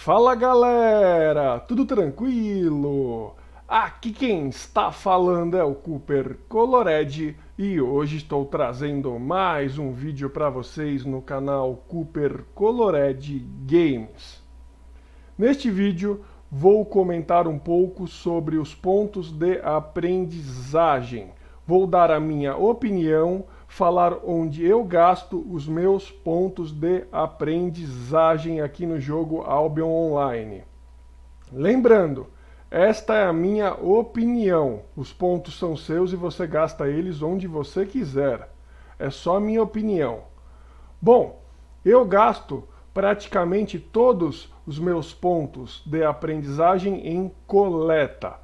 Fala galera, tudo tranquilo? Aqui quem está falando é o Cooper Colored e hoje estou trazendo mais um vídeo para vocês no canal Cooper Colored Games. Neste vídeo vou comentar um pouco sobre os pontos de aprendizagem. Vou dar a minha opinião falar onde eu gasto os meus pontos de aprendizagem aqui no jogo Albion Online. Lembrando, esta é a minha opinião. Os pontos são seus e você gasta eles onde você quiser. É só a minha opinião. Bom, eu gasto praticamente todos os meus pontos de aprendizagem em coleta.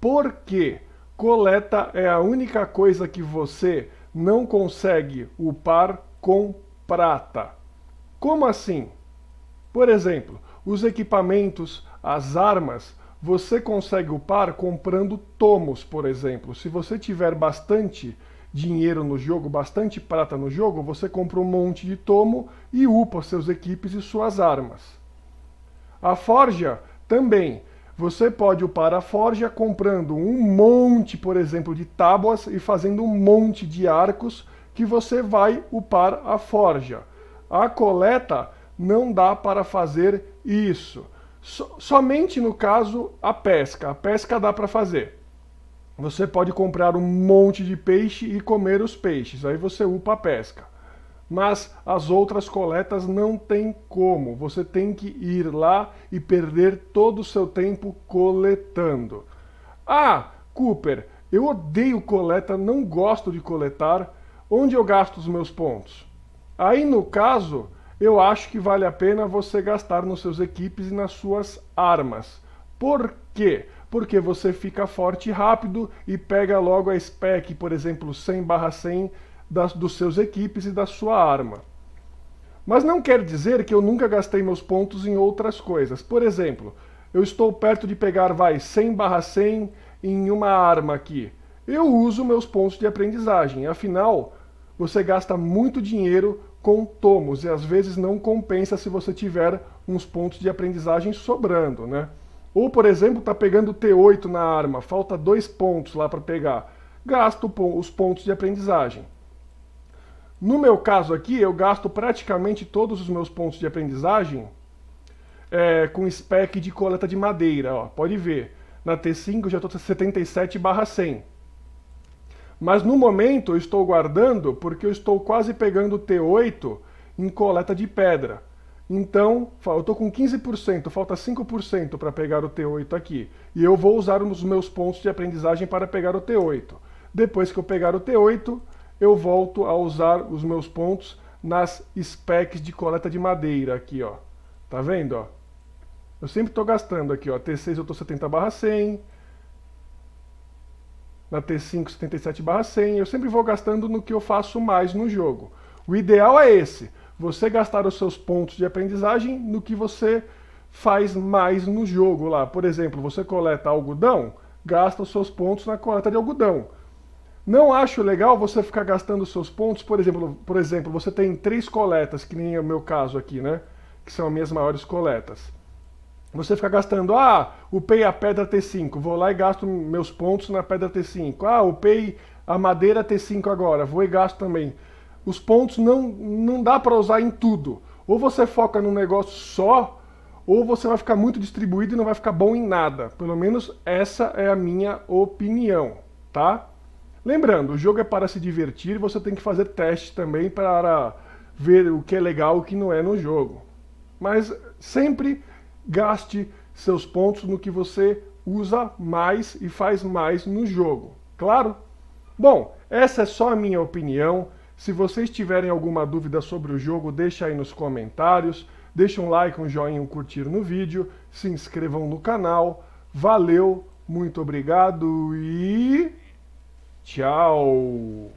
Por quê? Coleta é a única coisa que você não consegue upar com prata. Como assim? Por exemplo, os equipamentos, as armas, você consegue upar comprando tomos, por exemplo. Se você tiver bastante dinheiro no jogo, bastante prata no jogo, você compra um monte de tomo e upa seus equipes e suas armas. A forja também. Você pode upar a forja comprando um monte, por exemplo, de tábuas e fazendo um monte de arcos que você vai upar a forja. A coleta não dá para fazer isso. So, somente no caso a pesca. A pesca dá para fazer. Você pode comprar um monte de peixe e comer os peixes. Aí você upa a pesca mas as outras coletas não tem como. Você tem que ir lá e perder todo o seu tempo coletando. Ah, Cooper, eu odeio coleta, não gosto de coletar. Onde eu gasto os meus pontos? Aí no caso, eu acho que vale a pena você gastar nos seus equipes e nas suas armas. Por quê? Porque você fica forte rápido e pega logo a spec, por exemplo, 100/100 das, dos seus equipes e da sua arma. Mas não quer dizer que eu nunca gastei meus pontos em outras coisas. Por exemplo, eu estou perto de pegar, vai, 100 barra 100 em uma arma aqui. Eu uso meus pontos de aprendizagem. Afinal, você gasta muito dinheiro com tomos e às vezes não compensa se você tiver uns pontos de aprendizagem sobrando, né? Ou, por exemplo, está pegando T8 na arma, falta dois pontos lá para pegar. Gasto os pontos de aprendizagem. No meu caso aqui, eu gasto praticamente todos os meus pontos de aprendizagem é, com spec de coleta de madeira. Ó. Pode ver, na T5 eu já estou 77 barra 100. Mas no momento eu estou guardando porque eu estou quase pegando T8 em coleta de pedra. Então, eu estou com 15%, falta 5% para pegar o T8 aqui. E eu vou usar os meus pontos de aprendizagem para pegar o T8. Depois que eu pegar o T8, eu volto a usar os meus pontos nas specs de coleta de madeira aqui, ó. Tá vendo, ó? Eu sempre estou gastando aqui, ó. T6 eu estou 70 barra 100. Na T5, 77 barra 100. Eu sempre vou gastando no que eu faço mais no jogo. O ideal é esse. Você gastar os seus pontos de aprendizagem no que você faz mais no jogo lá. Por exemplo, você coleta algodão, gasta os seus pontos na coleta de algodão. Não acho legal você ficar gastando seus pontos, por exemplo, por exemplo, você tem três coletas, que nem é o meu caso aqui, né? Que são as minhas maiores coletas. Você fica gastando, ah, upei a pedra T5, vou lá e gasto meus pontos na pedra T5. Ah, upei a madeira T5 agora, vou e gasto também. Os pontos não, não dá para usar em tudo. Ou você foca num negócio só, ou você vai ficar muito distribuído e não vai ficar bom em nada. Pelo menos essa é a minha opinião, tá? Lembrando, o jogo é para se divertir, você tem que fazer teste também para ver o que é legal e o que não é no jogo. Mas sempre gaste seus pontos no que você usa mais e faz mais no jogo. Claro? Bom, essa é só a minha opinião. Se vocês tiverem alguma dúvida sobre o jogo, deixa aí nos comentários. Deixa um like, um joinha, um curtir no vídeo. Se inscrevam no canal. Valeu, muito obrigado e... Tchau!